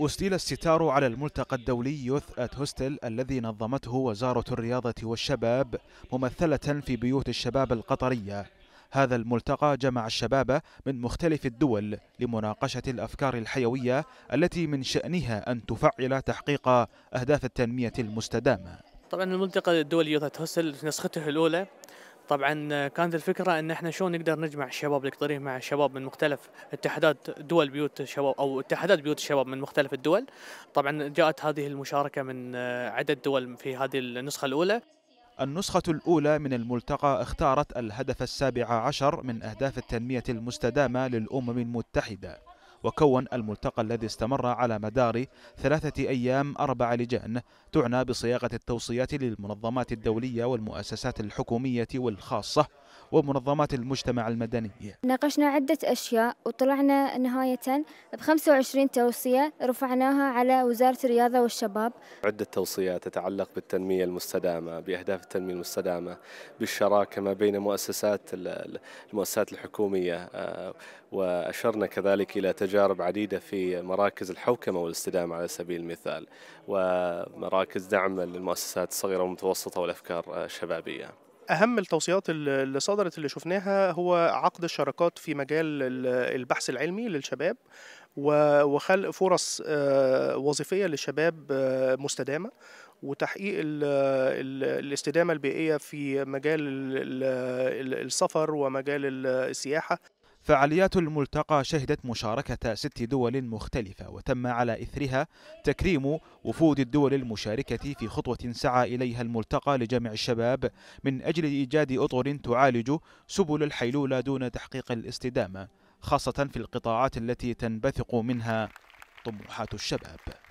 أسدل الستار على الملتقى الدولي يوث أت هوستل الذي نظمته وزارة الرياضة والشباب ممثلة في بيوت الشباب القطرية هذا الملتقى جمع الشباب من مختلف الدول لمناقشة الأفكار الحيوية التي من شأنها أن تفعل تحقيق أهداف التنمية المستدامة طبعا الملتقى الدولي يوث أت هوستل في نسخته الأولى طبعا كانت الفكره ان احنا شلون نقدر نجمع الشباب القطري مع الشباب من مختلف اتحادات دول بيوت الشباب او اتحادات بيوت الشباب من مختلف الدول طبعا جاءت هذه المشاركه من عدد دول في هذه النسخه الاولى النسخة الأولى من الملتقى اختارت الهدف السابع عشر من أهداف التنمية المستدامة للأمم المتحدة وكون الملتقى الذي استمر على مدار ثلاثة أيام أربع لجان تعنى بصياغة التوصيات للمنظمات الدولية والمؤسسات الحكومية والخاصة ومنظمات المجتمع المدني ناقشنا عدة أشياء وطلعنا نهاية ب 25 توصية رفعناها على وزارة الرياضة والشباب عدة توصيات تتعلق بالتنمية المستدامة بأهداف التنمية المستدامة بالشراكة ما بين مؤسسات المؤسسات الحكومية آه، وأشرنا كذلك إلى تجارب عديدة في مراكز الحوكمة والاستدامة على سبيل المثال ومراكز دعم للمؤسسات الصغيرة والمتوسطة والأفكار الشبابية اهم التوصيات اللي صدرت اللي شفناها هو عقد الشراكات في مجال البحث العلمي للشباب وخلق فرص آه، وظيفيه للشباب آه، مستدامه وتحقيق الاستدامه البيئيه في مجال السفر ومجال السياحه فعاليات الملتقى شهدت مشاركة ست دول مختلفة وتم على إثرها تكريم وفود الدول المشاركة في خطوة سعى إليها الملتقى لجمع الشباب من أجل إيجاد أطر تعالج سبل الحيلولة دون تحقيق الاستدامة خاصة في القطاعات التي تنبثق منها طموحات الشباب